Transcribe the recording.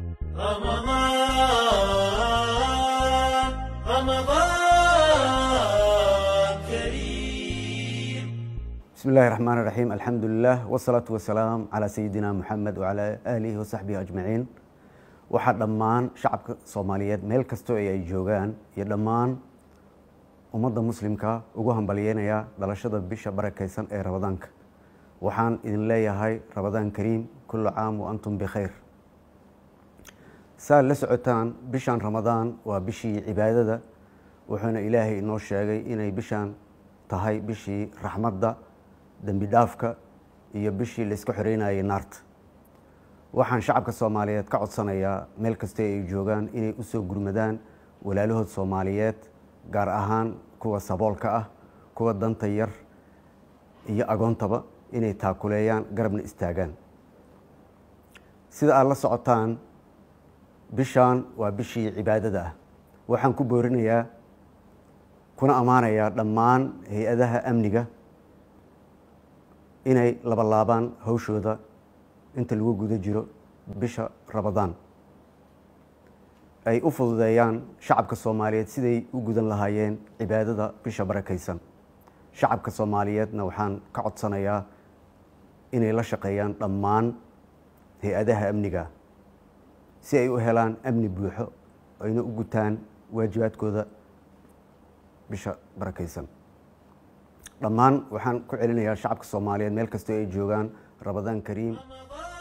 رمضان رمضان كريم بسم الله الرحمن الرحيم الحمد لله والصلاة والسلام على سيدنا محمد وعلى آله وصحبه أجمعين waxaa dhammaan shacabka soomaaliyeed meel kastoo ay joogaan iyo dhammaan ummadda muslimka ugu hambalyeynaya dhalashada bisha barakaysan ee ramadaanka waxaan idin leeyahay ramadaan kariim kullu caam wa antum bikhayr saad la socotaan bishan ramadaan waa bishii cibaadada wuxuuna ilaahay inoo sheegay inay bishan tahay bishii raxmadda dembidhaafka iyo bishii layska xoreynayay naarta waxaan shacabka soomaaliyeed ka codsanayaa meel kastay ay joogaan inay u soo gurmadaan walaalahood soomaaliyeed gaar ahaan kuwa saboolka ah kuwa danta yar iyo agoontaba inay taakuleeyaan garabna istaagaan sida aad la socotaan bishaan waa bishii cibaadada ah waxaan ku boorinayaa kuna ammaanayaa dhammaan hay-adaha amniga inay labalaabaan hawshooda inta lagu guda jiro bisha rabadaan ay u fududeeyaan shacabka soomaaliyeed siday u gudan lahaayeen cibaadada bisha barakaysan shacabka soomaaliyeedna waxaan ka codsanayaa inay la shaqeeyaan dhammaan hay-adaha amniga si ay u helaan amni buuxo ayna u gutaan waajibaadkooda bisha barakaysan dhammaan waxaan ku celinayaa shacabka soomaaliyeed meel kastoo ay joogaan ramadaan kariim